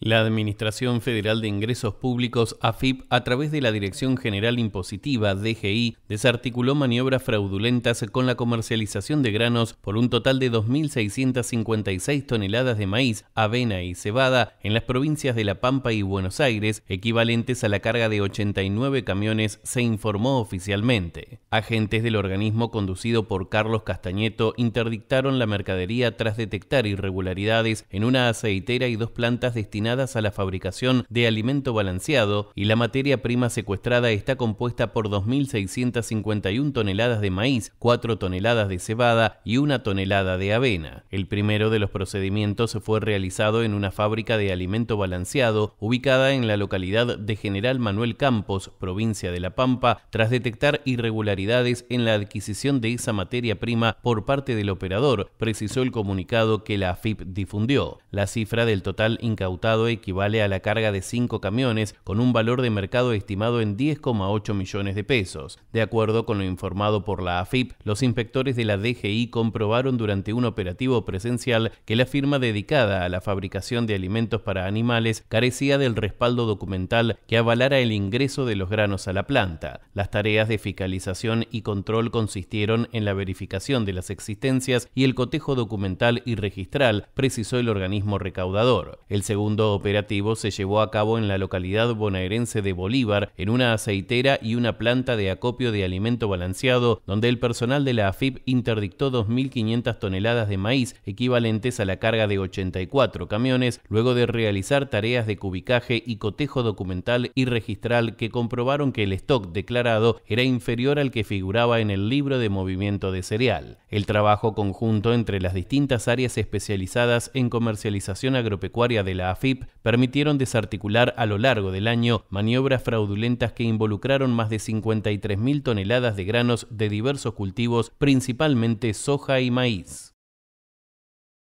La Administración Federal de Ingresos Públicos, AFIP, a través de la Dirección General Impositiva, DGI, desarticuló maniobras fraudulentas con la comercialización de granos por un total de 2.656 toneladas de maíz, avena y cebada en las provincias de La Pampa y Buenos Aires, equivalentes a la carga de 89 camiones, se informó oficialmente. Agentes del organismo conducido por Carlos Castañeto interdictaron la mercadería tras detectar irregularidades en una aceitera y dos plantas destinadas a la fabricación de alimento balanceado y la materia prima secuestrada está compuesta por 2.651 toneladas de maíz, 4 toneladas de cebada y 1 tonelada de avena. El primero de los procedimientos fue realizado en una fábrica de alimento balanceado ubicada en la localidad de General Manuel Campos, provincia de La Pampa, tras detectar irregularidades en la adquisición de esa materia prima por parte del operador, precisó el comunicado que la AFIP difundió. La cifra del total incautado equivale a la carga de cinco camiones con un valor de mercado estimado en 10,8 millones de pesos. De acuerdo con lo informado por la AFIP, los inspectores de la DGI comprobaron durante un operativo presencial que la firma dedicada a la fabricación de alimentos para animales carecía del respaldo documental que avalara el ingreso de los granos a la planta. Las tareas de fiscalización y control consistieron en la verificación de las existencias y el cotejo documental y registral, precisó el organismo recaudador. El segundo operativo se llevó a cabo en la localidad bonaerense de Bolívar, en una aceitera y una planta de acopio de alimento balanceado, donde el personal de la AFIP interdictó 2.500 toneladas de maíz, equivalentes a la carga de 84 camiones, luego de realizar tareas de cubicaje y cotejo documental y registral que comprobaron que el stock declarado era inferior al que figuraba en el libro de movimiento de cereal. El trabajo conjunto entre las distintas áreas especializadas en comercialización agropecuaria de la AFIP permitieron desarticular a lo largo del año maniobras fraudulentas que involucraron más de 53.000 toneladas de granos de diversos cultivos, principalmente soja y maíz.